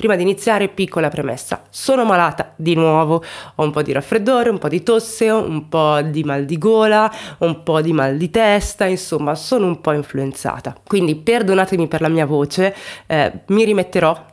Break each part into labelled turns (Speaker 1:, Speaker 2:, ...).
Speaker 1: Prima di iniziare, piccola premessa. Sono malata di nuovo, ho un po' di raffreddore, un po' di tosse, un po' di mal di gola, un po' di mal di testa, insomma sono un po' influenzata. Quindi perdonatemi per la mia voce, eh, mi rimetterò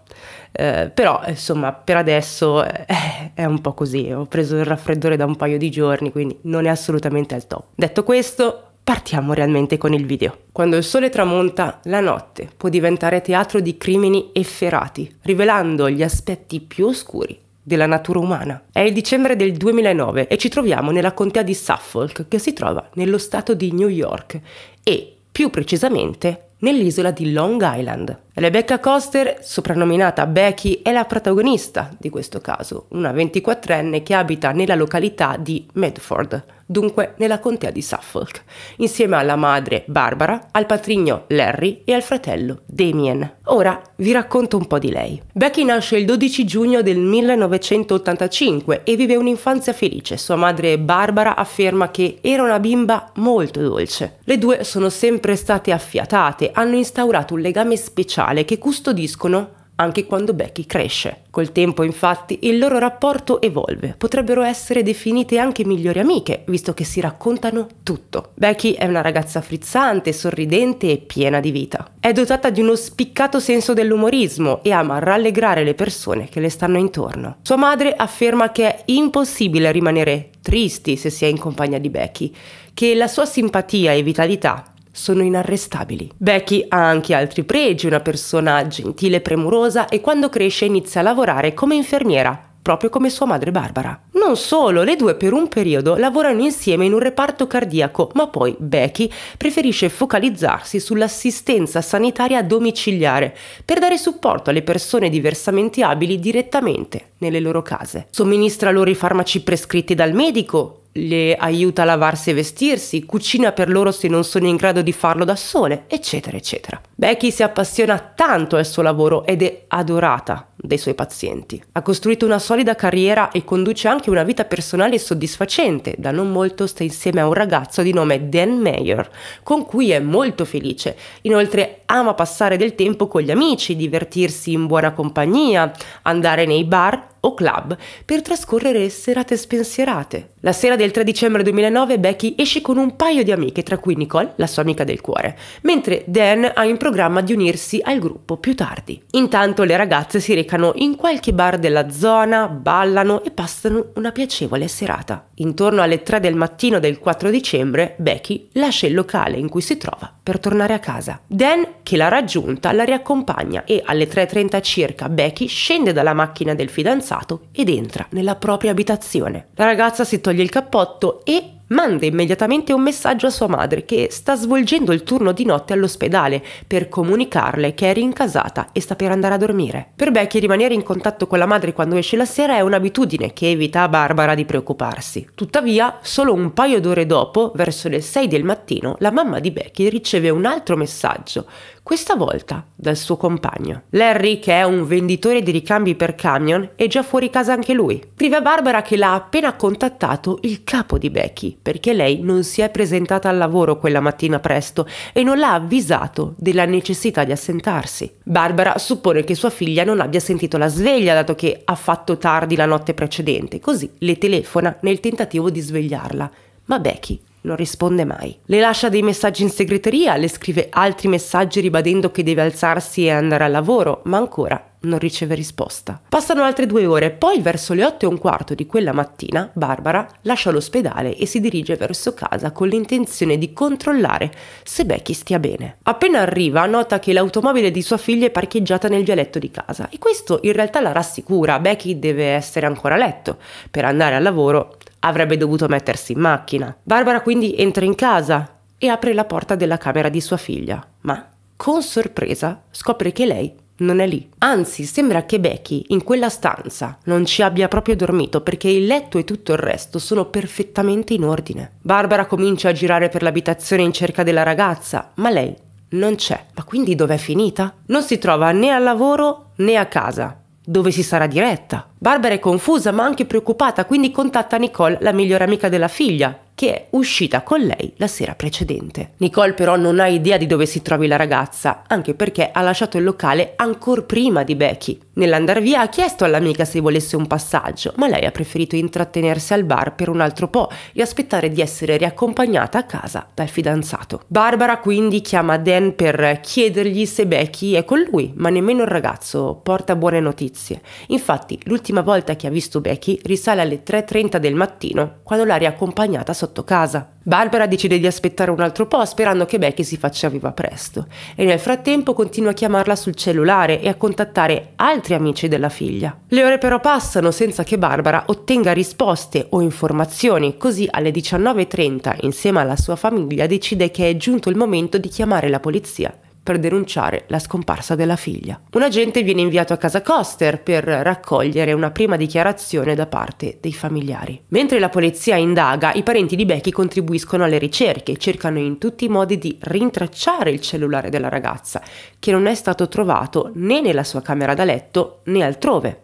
Speaker 1: eh, però insomma per adesso eh, è un po' così, ho preso il raffreddore da un paio di giorni, quindi non è assolutamente al top. Detto questo, Partiamo realmente con il video. Quando il sole tramonta, la notte può diventare teatro di crimini efferati, rivelando gli aspetti più oscuri della natura umana. È il dicembre del 2009 e ci troviamo nella contea di Suffolk, che si trova nello stato di New York e, più precisamente, nell'isola di Long Island. Rebecca Coster, soprannominata Becky, è la protagonista di questo caso, una 24enne che abita nella località di Medford, dunque nella contea di Suffolk, insieme alla madre Barbara, al patrigno Larry e al fratello Damien. Ora vi racconto un po' di lei. Becky nasce il 12 giugno del 1985 e vive un'infanzia felice. Sua madre Barbara afferma che era una bimba molto dolce. Le due sono sempre state affiatate state hanno instaurato un legame speciale che custodiscono anche quando Becky cresce. Col tempo, infatti, il loro rapporto evolve. Potrebbero essere definite anche migliori amiche, visto che si raccontano tutto. Becky è una ragazza frizzante, sorridente e piena di vita. È dotata di uno spiccato senso dell'umorismo e ama rallegrare le persone che le stanno intorno. Sua madre afferma che è impossibile rimanere tristi se si è in compagnia di Becky, che la sua simpatia e vitalità sono inarrestabili. Becky ha anche altri pregi, una persona gentile e premurosa e quando cresce inizia a lavorare come infermiera proprio come sua madre Barbara. Non solo, le due per un periodo lavorano insieme in un reparto cardiaco, ma poi Becky preferisce focalizzarsi sull'assistenza sanitaria domiciliare per dare supporto alle persone diversamente abili direttamente nelle loro case. Somministra loro i farmaci prescritti dal medico, le aiuta a lavarsi e vestirsi, cucina per loro se non sono in grado di farlo da sole, eccetera, eccetera. Becky si appassiona tanto al suo lavoro ed è adorata dei suoi pazienti. Ha costruito una solida carriera e conduce anche una vita personale soddisfacente. Da non molto sta insieme a un ragazzo di nome Dan Mayer, con cui è molto felice. Inoltre ama passare del tempo con gli amici, divertirsi in buona compagnia, andare nei bar o club per trascorrere serate spensierate. La sera del 3 dicembre 2009 Becky esce con un paio di amiche, tra cui Nicole, la sua amica del cuore, mentre Dan ha in programma di unirsi al gruppo più tardi. Intanto le ragazze si recano recano in qualche bar della zona, ballano e passano una piacevole serata. Intorno alle 3 del mattino del 4 dicembre, Becky lascia il locale in cui si trova per tornare a casa. Dan, che l'ha raggiunta, la riaccompagna e alle 3.30 circa Becky scende dalla macchina del fidanzato ed entra nella propria abitazione. La ragazza si toglie il cappotto e manda immediatamente un messaggio a sua madre che sta svolgendo il turno di notte all'ospedale per comunicarle che è rincasata e sta per andare a dormire. Per Becky rimanere in contatto con la madre quando esce la sera è un'abitudine che evita a Barbara di preoccuparsi. Tuttavia, solo un paio d'ore dopo, verso le 6 del mattino, la mamma di Becky riceve un altro messaggio questa volta dal suo compagno. Larry, che è un venditore di ricambi per camion, è già fuori casa anche lui. Scrive a Barbara che l'ha appena contattato il capo di Becky, perché lei non si è presentata al lavoro quella mattina presto e non l'ha avvisato della necessità di assentarsi. Barbara suppone che sua figlia non abbia sentito la sveglia, dato che ha fatto tardi la notte precedente, così le telefona nel tentativo di svegliarla, ma Becky non risponde mai. Le lascia dei messaggi in segreteria, le scrive altri messaggi ribadendo che deve alzarsi e andare al lavoro, ma ancora non riceve risposta. Passano altre due ore, poi verso le otto e un quarto di quella mattina Barbara lascia l'ospedale e si dirige verso casa con l'intenzione di controllare se Becky stia bene. Appena arriva nota che l'automobile di sua figlia è parcheggiata nel vialetto di casa e questo in realtà la rassicura, Becky deve essere ancora a letto per andare al lavoro Avrebbe dovuto mettersi in macchina. Barbara quindi entra in casa e apre la porta della camera di sua figlia, ma con sorpresa scopre che lei non è lì. Anzi, sembra che Becky in quella stanza non ci abbia proprio dormito perché il letto e tutto il resto sono perfettamente in ordine. Barbara comincia a girare per l'abitazione in cerca della ragazza, ma lei non c'è. Ma quindi dov'è finita? Non si trova né al lavoro né a casa dove si sarà diretta. Barbara è confusa ma anche preoccupata, quindi contatta Nicole, la migliore amica della figlia, che è uscita con lei la sera precedente. Nicole però non ha idea di dove si trovi la ragazza, anche perché ha lasciato il locale ancora prima di Becky. Nell'andar via ha chiesto all'amica se volesse un passaggio, ma lei ha preferito intrattenersi al bar per un altro po' e aspettare di essere riaccompagnata a casa dal fidanzato. Barbara quindi chiama Dan per chiedergli se Becky è con lui, ma nemmeno il ragazzo porta buone notizie. Infatti, l'ultima volta che ha visto Becky risale alle 3.30 del mattino, quando l'ha riaccompagnata sotto sotto casa. Barbara decide di aspettare un altro po' sperando che Becky si faccia viva presto e nel frattempo continua a chiamarla sul cellulare e a contattare altri amici della figlia. Le ore però passano senza che Barbara ottenga risposte o informazioni, così alle 19.30 insieme alla sua famiglia decide che è giunto il momento di chiamare la polizia per denunciare la scomparsa della figlia. Un agente viene inviato a casa Coster per raccogliere una prima dichiarazione da parte dei familiari. Mentre la polizia indaga, i parenti di Becky contribuiscono alle ricerche, cercano in tutti i modi di rintracciare il cellulare della ragazza, che non è stato trovato né nella sua camera da letto né altrove.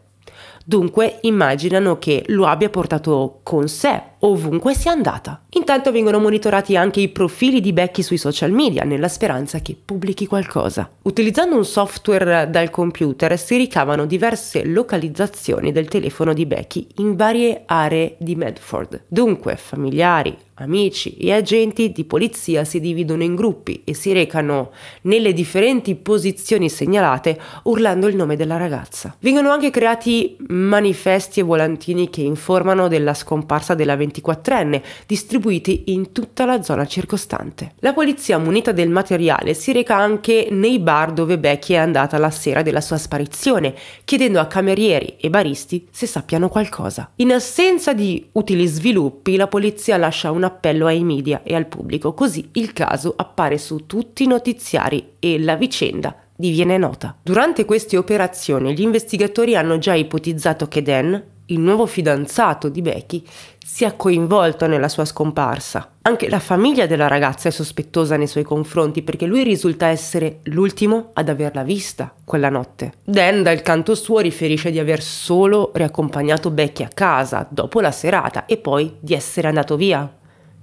Speaker 1: Dunque immaginano che lo abbia portato con sé ovunque sia andata. Intanto vengono monitorati anche i profili di Becky sui social media nella speranza che pubblichi qualcosa. Utilizzando un software dal computer si ricavano diverse localizzazioni del telefono di Becky in varie aree di Medford. Dunque familiari, amici e agenti di polizia si dividono in gruppi e si recano nelle differenti posizioni segnalate urlando il nome della ragazza. Vengono anche creati manifesti e volantini che informano della scomparsa della 20 24enne, distribuiti in tutta la zona circostante. La polizia munita del materiale si reca anche nei bar dove Becky è andata la sera della sua sparizione, chiedendo a camerieri e baristi se sappiano qualcosa. In assenza di utili sviluppi, la polizia lascia un appello ai media e al pubblico, così il caso appare su tutti i notiziari e la vicenda diviene nota. Durante queste operazioni gli investigatori hanno già ipotizzato che Dan, il nuovo fidanzato di Becky, sia coinvolto nella sua scomparsa. Anche la famiglia della ragazza è sospettosa nei suoi confronti perché lui risulta essere l'ultimo ad averla vista quella notte. Dan dal canto suo riferisce di aver solo riaccompagnato Becky a casa dopo la serata e poi di essere andato via.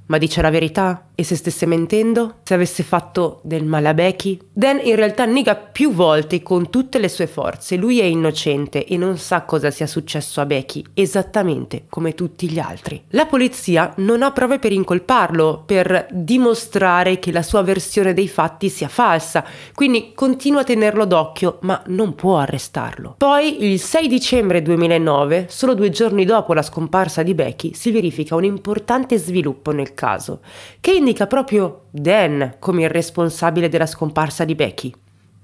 Speaker 1: Ma dice la verità? E se stesse mentendo? Se avesse fatto del male a Becky. Dan in realtà nega più volte con tutte le sue forze. Lui è innocente e non sa cosa sia successo a Becky, esattamente come tutti gli altri. La polizia non ha prove per incolparlo, per dimostrare che la sua versione dei fatti sia falsa, quindi continua a tenerlo d'occhio, ma non può arrestarlo. Poi, il 6 dicembre 2009, solo due giorni dopo la scomparsa di Becky, si verifica un importante sviluppo nel caso. Kane indica proprio Dan come il responsabile della scomparsa di Becky.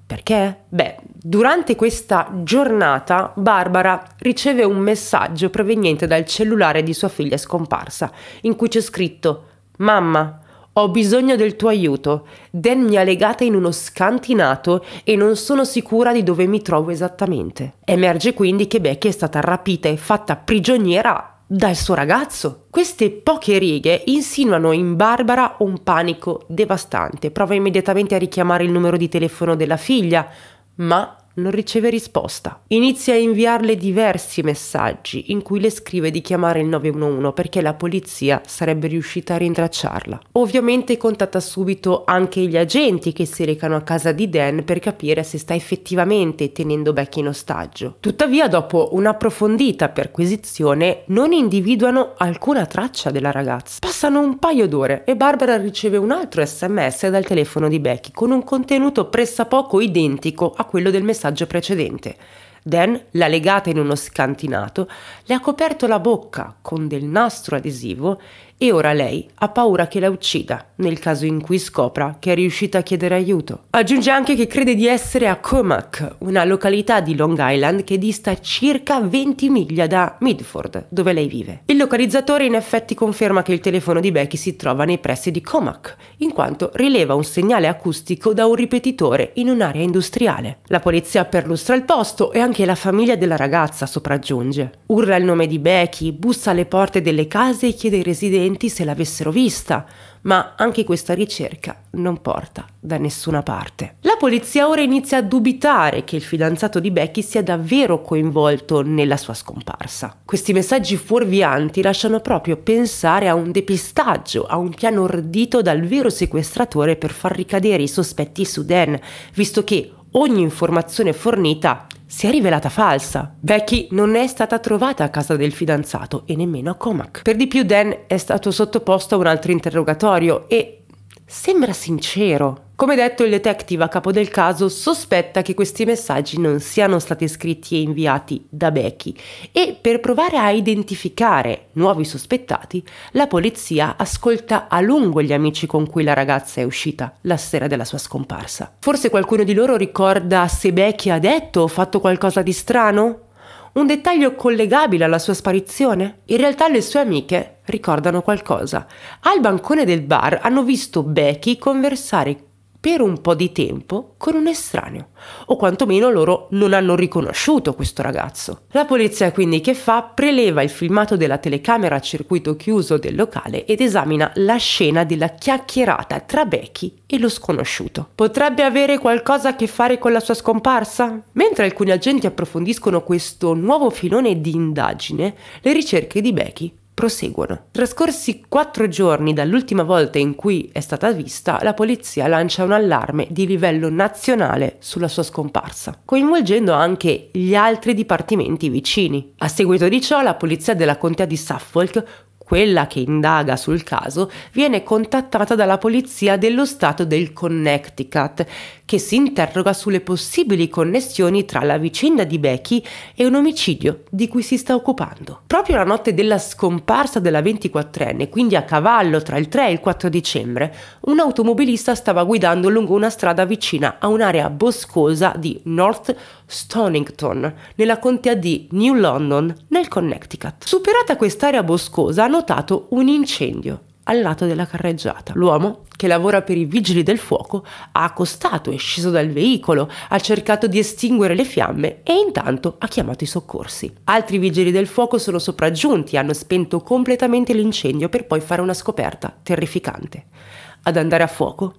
Speaker 1: Perché? Beh, durante questa giornata Barbara riceve un messaggio proveniente dal cellulare di sua figlia scomparsa, in cui c'è scritto Mamma, ho bisogno del tuo aiuto. Dan mi ha legata in uno scantinato e non sono sicura di dove mi trovo esattamente. Emerge quindi che Becky è stata rapita e fatta prigioniera dal suo ragazzo. Queste poche righe insinuano in Barbara un panico devastante. Prova immediatamente a richiamare il numero di telefono della figlia, ma non riceve risposta. Inizia a inviarle diversi messaggi in cui le scrive di chiamare il 911 perché la polizia sarebbe riuscita a rintracciarla. Ovviamente contatta subito anche gli agenti che si recano a casa di Dan per capire se sta effettivamente tenendo Becky in ostaggio. Tuttavia, dopo un'approfondita perquisizione, non individuano alcuna traccia della ragazza. Passano un paio d'ore e Barbara riceve un altro sms dal telefono di Becky con un contenuto pressappoco identico a quello del messaggio passaggio precedente. Dan l'ha legata in uno scantinato, le ha coperto la bocca con del nastro adesivo e ora lei ha paura che la uccida nel caso in cui scopra che è riuscita a chiedere aiuto. Aggiunge anche che crede di essere a Comac, una località di Long Island che dista circa 20 miglia da Midford, dove lei vive. Il localizzatore in effetti conferma che il telefono di Becky si trova nei pressi di Comac, in quanto rileva un segnale acustico da un ripetitore in un'area industriale. La polizia perlustra il posto e anche anche la famiglia della ragazza sopraggiunge. Urla il nome di Becky, bussa alle porte delle case e chiede ai residenti se l'avessero vista, ma anche questa ricerca non porta da nessuna parte. La polizia ora inizia a dubitare che il fidanzato di Becky sia davvero coinvolto nella sua scomparsa. Questi messaggi fuorvianti lasciano proprio pensare a un depistaggio, a un piano ordito dal vero sequestratore per far ricadere i sospetti su Dan, visto che ogni informazione fornita si è rivelata falsa. Becky non è stata trovata a casa del fidanzato e nemmeno a Comac. Per di più Dan è stato sottoposto a un altro interrogatorio e Sembra sincero. Come detto, il detective a capo del caso sospetta che questi messaggi non siano stati scritti e inviati da Becky e per provare a identificare nuovi sospettati, la polizia ascolta a lungo gli amici con cui la ragazza è uscita la sera della sua scomparsa. Forse qualcuno di loro ricorda se Becky ha detto o fatto qualcosa di strano? Un dettaglio collegabile alla sua sparizione? In realtà le sue amiche ricordano qualcosa. Al bancone del bar hanno visto Becky conversare per un po' di tempo con un estraneo, o quantomeno loro non hanno riconosciuto questo ragazzo. La polizia quindi che fa? Preleva il filmato della telecamera a circuito chiuso del locale ed esamina la scena della chiacchierata tra Becky e lo sconosciuto. Potrebbe avere qualcosa a che fare con la sua scomparsa? Mentre alcuni agenti approfondiscono questo nuovo filone di indagine, le ricerche di Becky proseguono. Trascorsi quattro giorni dall'ultima volta in cui è stata vista, la polizia lancia un allarme di livello nazionale sulla sua scomparsa, coinvolgendo anche gli altri dipartimenti vicini. A seguito di ciò, la polizia della contea di Suffolk quella che indaga sul caso, viene contattata dalla polizia dello stato del Connecticut, che si interroga sulle possibili connessioni tra la vicenda di Becky e un omicidio di cui si sta occupando. Proprio la notte della scomparsa della 24enne, quindi a cavallo tra il 3 e il 4 dicembre, un automobilista stava guidando lungo una strada vicina a un'area boscosa di North Stonington, nella contea di New London, nel Connecticut. Superata quest'area boscosa, ha notato un incendio al lato della carreggiata. L'uomo, che lavora per i vigili del fuoco, ha accostato, è sceso dal veicolo, ha cercato di estinguere le fiamme e intanto ha chiamato i soccorsi. Altri vigili del fuoco sono sopraggiunti, hanno spento completamente l'incendio per poi fare una scoperta terrificante. Ad andare a fuoco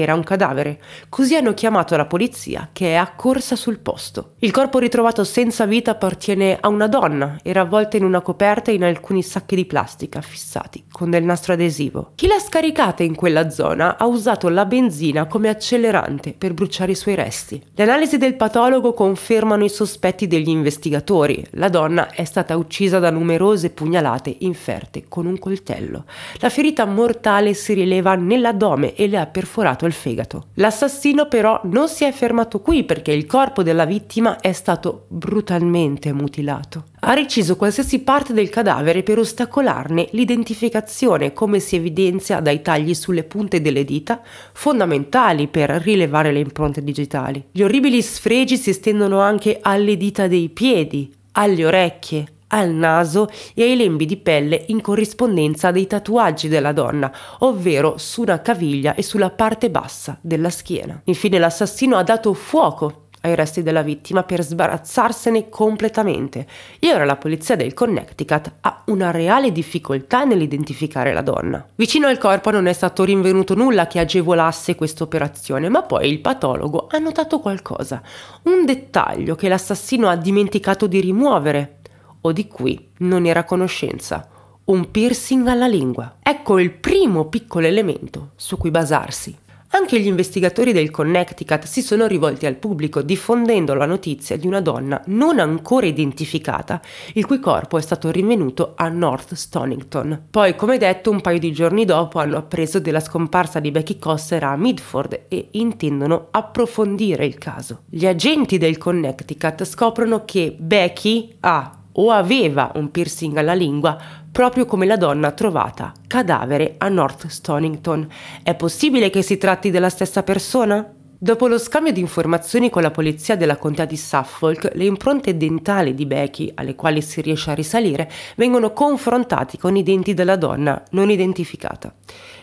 Speaker 1: era un cadavere, così hanno chiamato la polizia che è accorsa sul posto. Il corpo ritrovato senza vita appartiene a una donna, era avvolta in una coperta e in alcuni sacchi di plastica fissati nasconde il nastro adesivo. Chi l'ha scaricata in quella zona ha usato la benzina come accelerante per bruciare i suoi resti. Le analisi del patologo confermano i sospetti degli investigatori. La donna è stata uccisa da numerose pugnalate inferte con un coltello. La ferita mortale si rileva nell'addome e le ha perforato il fegato. L'assassino però non si è fermato qui perché il corpo della vittima è stato brutalmente mutilato ha reciso qualsiasi parte del cadavere per ostacolarne l'identificazione, come si evidenzia dai tagli sulle punte delle dita, fondamentali per rilevare le impronte digitali. Gli orribili sfregi si estendono anche alle dita dei piedi, alle orecchie, al naso e ai lembi di pelle in corrispondenza dei tatuaggi della donna, ovvero su una caviglia e sulla parte bassa della schiena. Infine l'assassino ha dato fuoco ai resti della vittima per sbarazzarsene completamente e ora la polizia del Connecticut ha una reale difficoltà nell'identificare la donna. Vicino al corpo non è stato rinvenuto nulla che agevolasse questa operazione, ma poi il patologo ha notato qualcosa, un dettaglio che l'assassino ha dimenticato di rimuovere o di cui non era a conoscenza un piercing alla lingua. Ecco il primo piccolo elemento su cui basarsi anche gli investigatori del Connecticut si sono rivolti al pubblico diffondendo la notizia di una donna non ancora identificata, il cui corpo è stato rinvenuto a North Stonington. Poi, come detto, un paio di giorni dopo hanno appreso della scomparsa di Becky Coster a Midford e intendono approfondire il caso. Gli agenti del Connecticut scoprono che Becky ha o aveva un piercing alla lingua proprio come la donna trovata cadavere a North Stonington. È possibile che si tratti della stessa persona? Dopo lo scambio di informazioni con la polizia della contea di Suffolk, le impronte dentali di Becky, alle quali si riesce a risalire, vengono confrontate con i denti della donna non identificata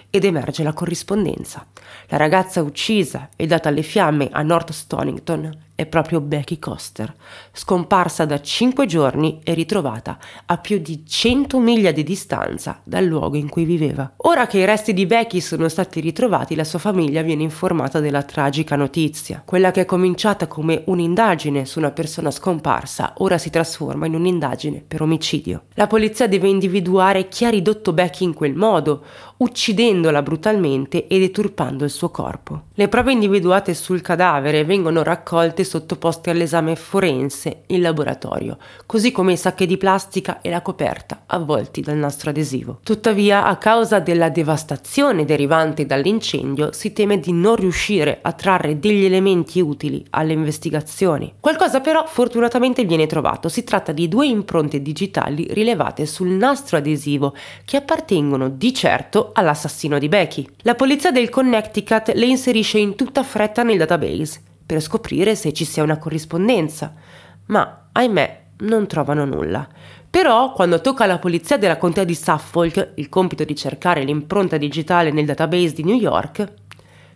Speaker 1: ed emerge la corrispondenza. La ragazza uccisa e data alle fiamme a North Stonington è proprio Becky Coster, scomparsa da 5 giorni e ritrovata a più di 100 miglia di distanza dal luogo in cui viveva. Ora che i resti di Becky sono stati ritrovati, la sua famiglia viene informata della tragica notizia. Quella che è cominciata come un'indagine su una persona scomparsa, ora si trasforma in un'indagine per omicidio. La polizia deve individuare chi ha ridotto Becky in quel modo, uccidendola brutalmente e deturpando il suo corpo. Le prove individuate sul cadavere vengono raccolte sottoposti all'esame forense in laboratorio, così come i sacchi di plastica e la coperta avvolti dal nastro adesivo. Tuttavia, a causa della devastazione derivante dall'incendio, si teme di non riuscire a trarre degli elementi utili alle investigazioni. Qualcosa però fortunatamente viene trovato, si tratta di due impronte digitali rilevate sul nastro adesivo che appartengono di certo all'assassino di Becky. La polizia del Connecticut le inserisce in tutta fretta nel database per scoprire se ci sia una corrispondenza, ma ahimè non trovano nulla. Però quando tocca alla polizia della contea di Suffolk il compito di cercare l'impronta digitale nel database di New York,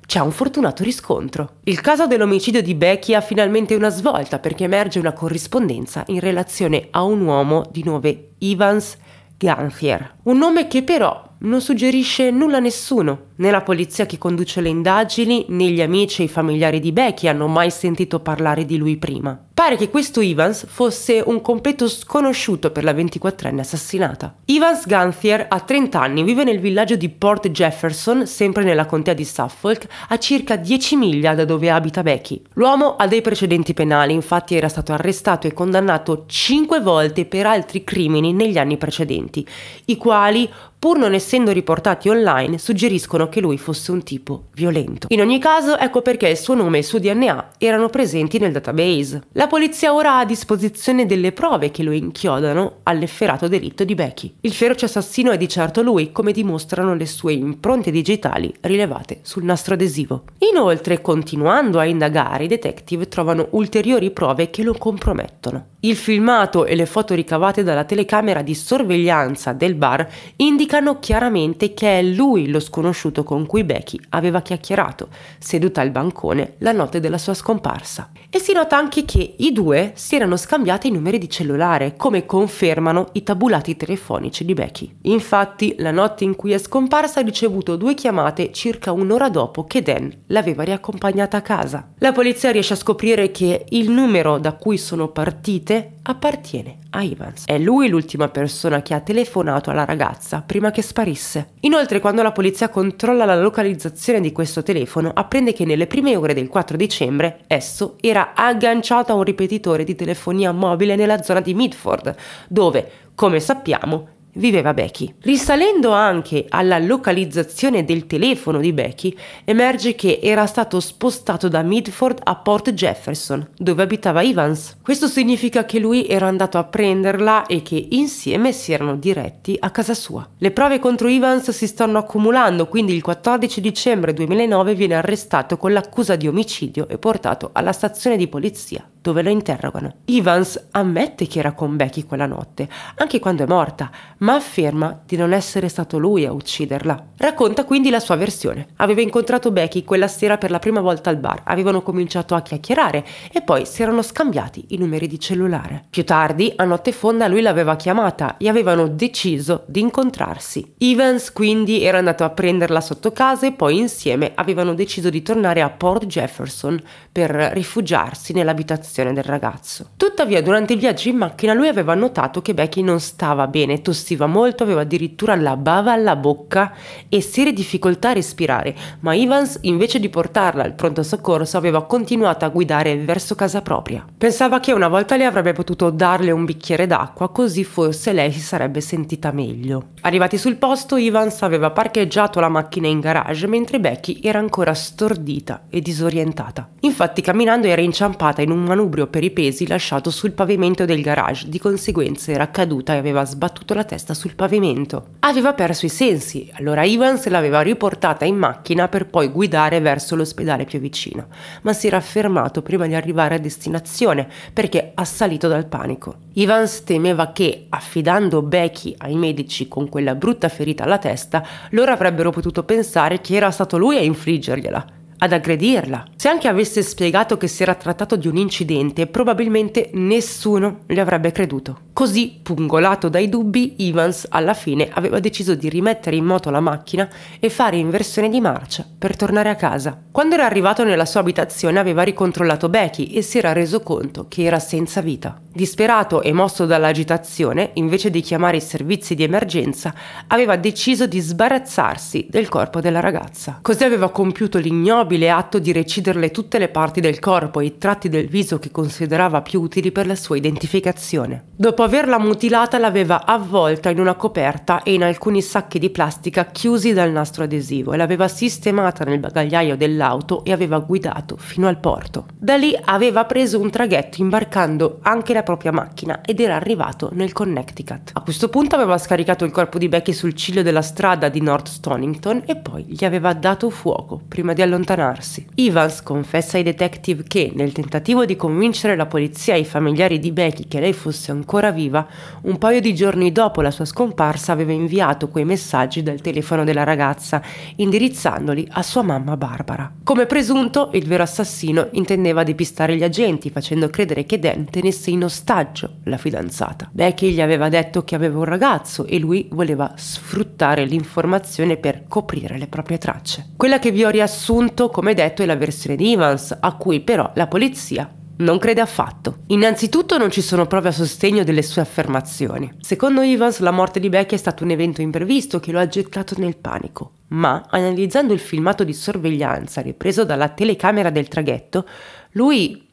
Speaker 1: c'è un fortunato riscontro. Il caso dell'omicidio di Becky ha finalmente una svolta perché emerge una corrispondenza in relazione a un uomo di nome Evans Ganthier. un nome che però non suggerisce nulla a nessuno, né la polizia che conduce le indagini, né gli amici e i familiari di Becky hanno mai sentito parlare di lui prima. Pare che questo Evans fosse un completo sconosciuto per la 24enne assassinata. Evans Ganthier ha 30 anni, vive nel villaggio di Port Jefferson, sempre nella contea di Suffolk, a circa 10 miglia da dove abita Becky. L'uomo ha dei precedenti penali, infatti era stato arrestato e condannato 5 volte per altri crimini negli anni precedenti, i quali pur non essendo riportati online, suggeriscono che lui fosse un tipo violento. In ogni caso, ecco perché il suo nome e il suo DNA erano presenti nel database. La polizia ora ha a disposizione delle prove che lo inchiodano all'efferato delitto di Becky. Il feroce assassino è di certo lui, come dimostrano le sue impronte digitali rilevate sul nastro adesivo. Inoltre, continuando a indagare, i detective trovano ulteriori prove che lo compromettono. Il filmato e le foto ricavate dalla telecamera di sorveglianza del bar indicano chiaramente che è lui lo sconosciuto con cui Becky aveva chiacchierato, seduta al bancone la notte della sua scomparsa. E si nota anche che i due si erano scambiati i numeri di cellulare, come confermano i tabulati telefonici di Becky. Infatti, la notte in cui è scomparsa ha ricevuto due chiamate circa un'ora dopo che Dan l'aveva riaccompagnata a casa. La polizia riesce a scoprire che il numero da cui sono partiti salute appartiene a Evans. È lui l'ultima persona che ha telefonato alla ragazza prima che sparisse. Inoltre, quando la polizia controlla la localizzazione di questo telefono, apprende che nelle prime ore del 4 dicembre esso era agganciato a un ripetitore di telefonia mobile nella zona di Midford, dove, come sappiamo, viveva Becky. Risalendo anche alla localizzazione del telefono di Becky, emerge che era stato spostato da Midford a Port Jefferson, dove abitava Evans. Questo significa che lui era andato a prenderla e che insieme si erano diretti a casa sua. Le prove contro Evans si stanno accumulando, quindi il 14 dicembre 2009 viene arrestato con l'accusa di omicidio e portato alla stazione di polizia dove lo interrogano. Evans ammette che era con Becky quella notte, anche quando è morta, ma afferma di non essere stato lui a ucciderla. Racconta quindi la sua versione. Aveva incontrato Becky quella sera per la prima volta al bar, avevano cominciato a chiacchierare e poi si erano scambiati i numeri di cellulare. Più tardi, a notte fonda, lui l'aveva chiamata e avevano deciso di incontrarsi. Evans quindi era andato a prenderla sotto casa e poi insieme avevano deciso di tornare a Port Jefferson per rifugiarsi nell'abitazione comunicazione del ragazzo. Tuttavia, durante il viaggio in macchina lui aveva notato che Becky non stava bene, tossiva molto, aveva addirittura la bava alla bocca e serie difficoltà a respirare, ma Evans invece di portarla al pronto soccorso aveva continuato a guidare verso casa propria. Pensava che una volta lì avrebbe potuto darle un bicchiere d'acqua, così forse lei si sarebbe sentita meglio. Arrivati sul posto, Evans aveva parcheggiato la macchina in garage mentre Becky era ancora stordita e disorientata. Infatti camminando era inciampata in un manuale manubrio per i pesi lasciato sul pavimento del garage, di conseguenza era caduta e aveva sbattuto la testa sul pavimento. Aveva perso i sensi, allora Evans l'aveva riportata in macchina per poi guidare verso l'ospedale più vicino, ma si era fermato prima di arrivare a destinazione perché assalito dal panico. Evans temeva che, affidando Becky ai medici con quella brutta ferita alla testa, loro avrebbero potuto pensare che era stato lui a infliggergliela ad aggredirla. Se anche avesse spiegato che si era trattato di un incidente, probabilmente nessuno le avrebbe creduto. Così, pungolato dai dubbi, Evans alla fine aveva deciso di rimettere in moto la macchina e fare inversione di marcia per tornare a casa. Quando era arrivato nella sua abitazione aveva ricontrollato Becky e si era reso conto che era senza vita. Disperato e mosso dall'agitazione, invece di chiamare i servizi di emergenza, aveva deciso di sbarazzarsi del corpo della ragazza. Così aveva compiuto l'ignobile nobile atto di reciderle tutte le parti del corpo e i tratti del viso che considerava più utili per la sua identificazione. Dopo averla mutilata l'aveva avvolta in una coperta e in alcuni sacchi di plastica chiusi dal nastro adesivo e l'aveva sistemata nel bagagliaio dell'auto e aveva guidato fino al porto. Da lì aveva preso un traghetto imbarcando anche la propria macchina ed era arrivato nel Connecticut. A questo punto aveva scaricato il corpo di Becky sul ciglio della strada di North Stonington e poi gli aveva dato fuoco prima di allontanarsi allontanarsi. Evans confessa ai detective che, nel tentativo di convincere la polizia e i familiari di Becky che lei fosse ancora viva, un paio di giorni dopo la sua scomparsa aveva inviato quei messaggi dal telefono della ragazza, indirizzandoli a sua mamma Barbara. Come presunto, il vero assassino intendeva depistare gli agenti, facendo credere che Dan tenesse in ostaggio la fidanzata. Becky gli aveva detto che aveva un ragazzo e lui voleva sfruttare l'informazione per coprire le proprie tracce. Quella che vi ho riassunto come detto, è la versione di Evans, a cui però la polizia non crede affatto. Innanzitutto non ci sono prove a sostegno delle sue affermazioni. Secondo Evans la morte di Becky è stato un evento imprevisto che lo ha gettato nel panico, ma analizzando il filmato di sorveglianza ripreso dalla telecamera del traghetto, lui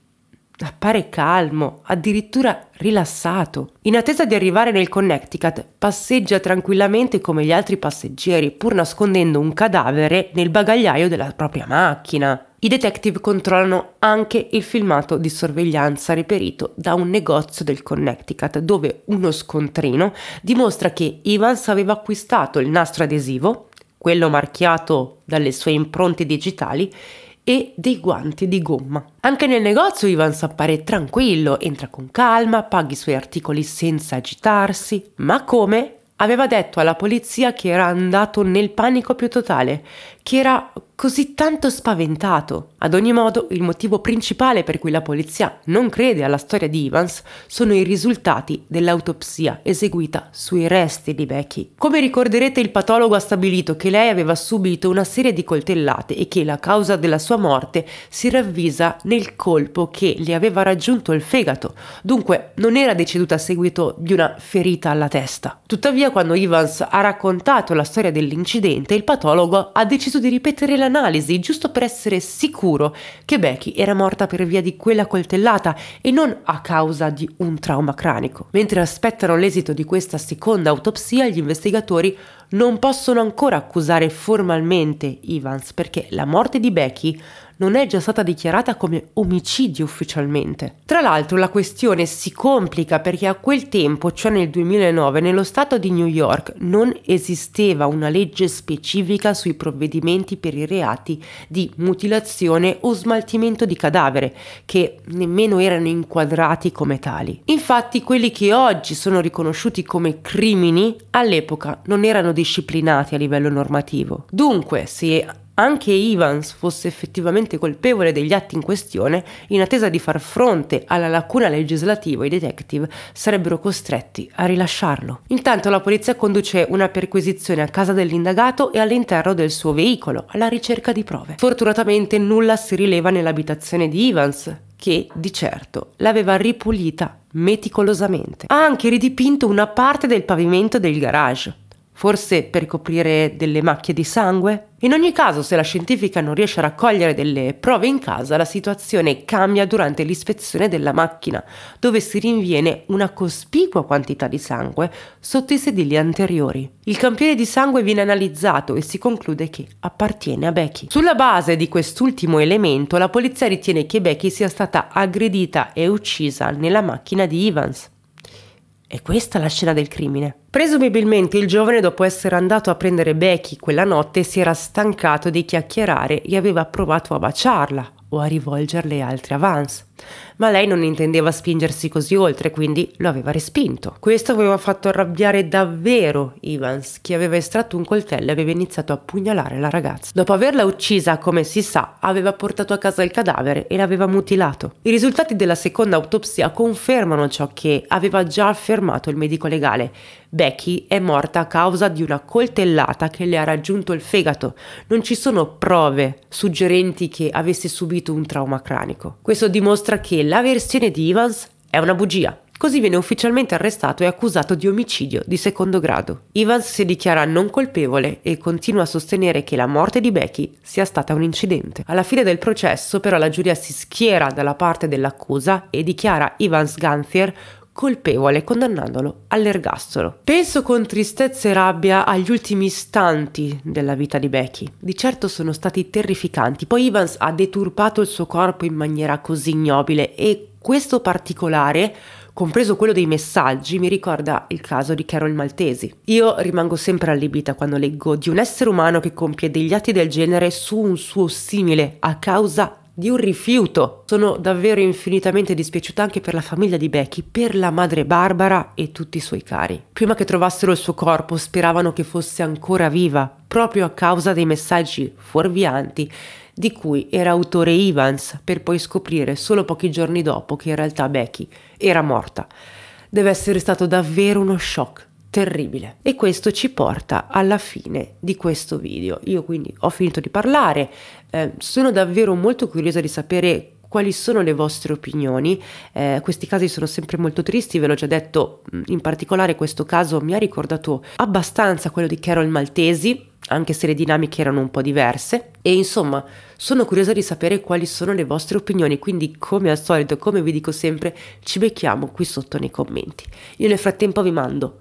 Speaker 1: appare calmo, addirittura rilassato. In attesa di arrivare nel Connecticut, passeggia tranquillamente come gli altri passeggeri, pur nascondendo un cadavere nel bagagliaio della propria macchina. I detective controllano anche il filmato di sorveglianza reperito da un negozio del Connecticut, dove uno scontrino dimostra che Evans aveva acquistato il nastro adesivo, quello marchiato dalle sue impronte digitali, e dei guanti di gomma. Anche nel negozio Ivan appare tranquillo, entra con calma, paga i suoi articoli senza agitarsi. Ma come? Aveva detto alla polizia che era andato nel panico più totale, che era così tanto spaventato. Ad ogni modo, il motivo principale per cui la polizia non crede alla storia di Evans sono i risultati dell'autopsia eseguita sui resti di Becky. Come ricorderete, il patologo ha stabilito che lei aveva subito una serie di coltellate e che la causa della sua morte si ravvisa nel colpo che le aveva raggiunto il fegato. Dunque, non era deceduta a seguito di una ferita alla testa. Tuttavia, Tuttavia, quando Evans ha raccontato la storia dell'incidente, il patologo ha deciso di ripetere l'analisi, giusto per essere sicuro che Becky era morta per via di quella coltellata e non a causa di un trauma cranico. Mentre aspettano l'esito di questa seconda autopsia, gli investigatori non possono ancora accusare formalmente Evans perché la morte di Becky non è già stata dichiarata come omicidio ufficialmente. Tra l'altro la questione si complica perché a quel tempo, cioè nel 2009, nello Stato di New York non esisteva una legge specifica sui provvedimenti per i reati di mutilazione o smaltimento di cadavere, che nemmeno erano inquadrati come tali. Infatti quelli che oggi sono riconosciuti come crimini all'epoca non erano disciplinati a livello normativo. Dunque, se anche Evans fosse effettivamente colpevole degli atti in questione, in attesa di far fronte alla lacuna legislativa i detective sarebbero costretti a rilasciarlo. Intanto la polizia conduce una perquisizione a casa dell'indagato e all'interno del suo veicolo, alla ricerca di prove. Fortunatamente nulla si rileva nell'abitazione di Evans, che di certo l'aveva ripulita meticolosamente. Ha anche ridipinto una parte del pavimento del garage Forse per coprire delle macchie di sangue? In ogni caso, se la scientifica non riesce a raccogliere delle prove in casa, la situazione cambia durante l'ispezione della macchina, dove si rinviene una cospicua quantità di sangue sotto i sedili anteriori. Il campione di sangue viene analizzato e si conclude che appartiene a Becky. Sulla base di quest'ultimo elemento, la polizia ritiene che Becky sia stata aggredita e uccisa nella macchina di Evans. È questa la scena del crimine. Presumibilmente il giovane, dopo essere andato a prendere Becky quella notte, si era stancato di chiacchierare e aveva provato a baciarla o a rivolgerle altri avance. Ma lei non intendeva spingersi così oltre, quindi lo aveva respinto. Questo aveva fatto arrabbiare davvero Evans, che aveva estratto un coltello e aveva iniziato a pugnalare la ragazza. Dopo averla uccisa, come si sa, aveva portato a casa il cadavere e l'aveva mutilato. I risultati della seconda autopsia confermano ciò che aveva già affermato il medico legale. Becky è morta a causa di una coltellata che le ha raggiunto il fegato. Non ci sono prove suggerenti che avesse subito un trauma cranico. Questo dimostra dimostra che la versione di Evans è una bugia. Così viene ufficialmente arrestato e accusato di omicidio di secondo grado. Evans si dichiara non colpevole e continua a sostenere che la morte di Becky sia stata un incidente. Alla fine del processo però la giuria si schiera dalla parte dell'accusa e dichiara Evans Gunther colpevole, condannandolo all'ergastolo. Penso con tristezza e rabbia agli ultimi istanti della vita di Becky. Di certo sono stati terrificanti. Poi Evans ha deturpato il suo corpo in maniera così ignobile e questo particolare compreso quello dei messaggi, mi ricorda il caso di Carol Maltesi. Io rimango sempre allibita quando leggo di un essere umano che compie degli atti del genere su un suo simile a causa di un rifiuto. Sono davvero infinitamente dispiaciuta anche per la famiglia di Becky, per la madre Barbara e tutti i suoi cari. Prima che trovassero il suo corpo speravano che fosse ancora viva, proprio a causa dei messaggi fuorvianti di cui era autore Evans, per poi scoprire solo pochi giorni dopo che in realtà Becky era morta. Deve essere stato davvero uno shock terribile. E questo ci porta alla fine di questo video. Io quindi ho finito di parlare, eh, sono davvero molto curiosa di sapere quali sono le vostre opinioni. Eh, questi casi sono sempre molto tristi, ve l'ho già detto, mm, in particolare questo caso mi ha ricordato abbastanza quello di Carol Maltesi, anche se le dinamiche erano un po' diverse. E insomma, sono curiosa di sapere quali sono le vostre opinioni, quindi come al solito, come vi dico sempre, ci becchiamo qui sotto nei commenti. Io nel frattempo vi mando